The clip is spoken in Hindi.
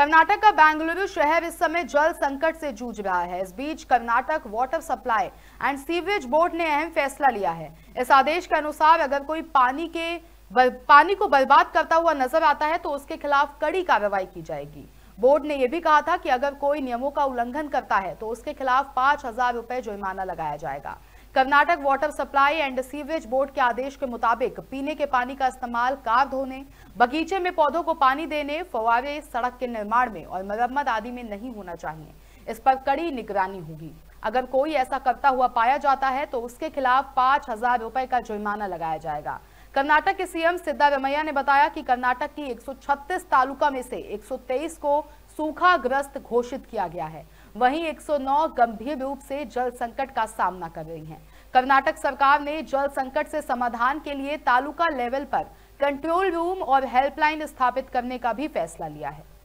कर्नाटक का बेंगलुरु शहर इस समय जल संकट से जूझ रहा है इस बीच Karnataka water supply and sewage board ने अहम फैसला लिया है इस आदेश के अनुसार अगर कोई पानी के पानी को बर्बाद करता हुआ नजर आता है तो उसके खिलाफ कड़ी कार्रवाई की जाएगी बोर्ड ने यह भी कहा था कि अगर कोई नियमों का उल्लंघन करता है तो उसके खिलाफ पांच हजार रुपए जुर्माना लगाया जाएगा Karnataka water supply and sewage board के आदेश के मुताबिक पीने के पानी का इस्तेमाल कार धोने बगीचे में पौधों को पानी देने फवारे सड़क के निर्माण में और मरम्मत आदि में नहीं होना चाहिए इस पर कड़ी निगरानी होगी अगर कोई ऐसा करता हुआ पाया जाता है तो उसके खिलाफ पांच हजार रुपए का जुर्माना लगाया जाएगा कर्नाटक के सीएम सिद्धारमैया ने बताया कि कर्नाटक की 136 तालुका में से 123 को सूखाग्रस्त घोषित किया गया है वहीं 109 गंभीर रूप से जल संकट का सामना कर रही हैं। कर्नाटक सरकार ने जल संकट से समाधान के लिए तालुका लेवल पर कंट्रोल रूम और हेल्पलाइन स्थापित करने का भी फैसला लिया है